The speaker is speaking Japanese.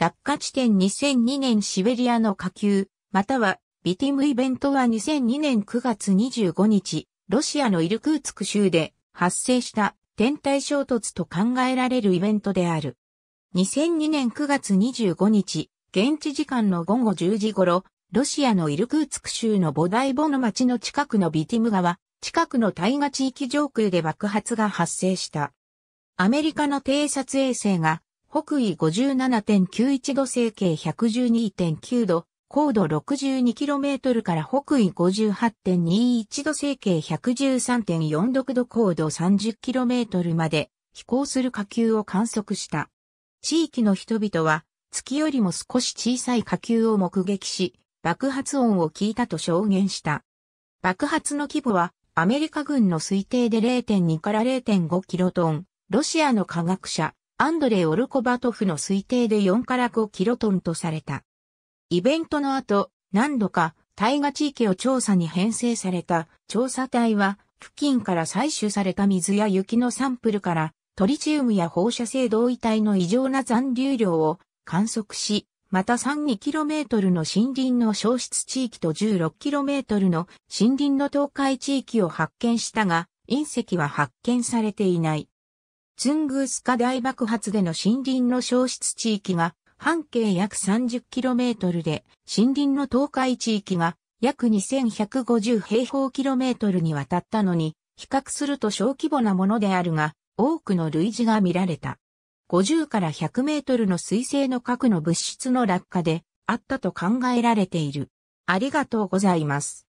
落下地点2002年シベリアの下級、またはビティムイベントは2002年9月25日、ロシアのイルクーツク州で発生した天体衝突と考えられるイベントである。2002年9月25日、現地時間の午後10時頃、ロシアのイルクーツク州のボダイボの町の近くのビティム川、近くの大河地域上空で爆発が発生した。アメリカの偵察衛星が北緯57.91度西経112.9度、高度 62km から北緯58.21度西経113.46度高度 30km まで飛行する火球を観測した。地域の人々は月よりも少し小さい火球を目撃し、爆発音を聞いたと証言した。爆発の規模はアメリカ軍の推定で0.2から0.5キロトン、ロシアの科学者、アンドレ・オルコバトフの推定で4から5キロトンとされた。イベントの後、何度か、大河地域を調査に編成された調査隊は、付近から採取された水や雪のサンプルから、トリチウムや放射性同位体の異常な残留量を観測し、また 3-2km の森林の消失地域と 16km の森林の倒壊地域を発見したが、隕石は発見されていない。ツングースカ大爆発での森林の消失地域が半径約 30km で森林の倒壊地域が約2150平方キロメートルにわたったのに比較すると小規模なものであるが多くの類似が見られた。50から100メートルの水星の核の物質の落下であったと考えられている。ありがとうございます。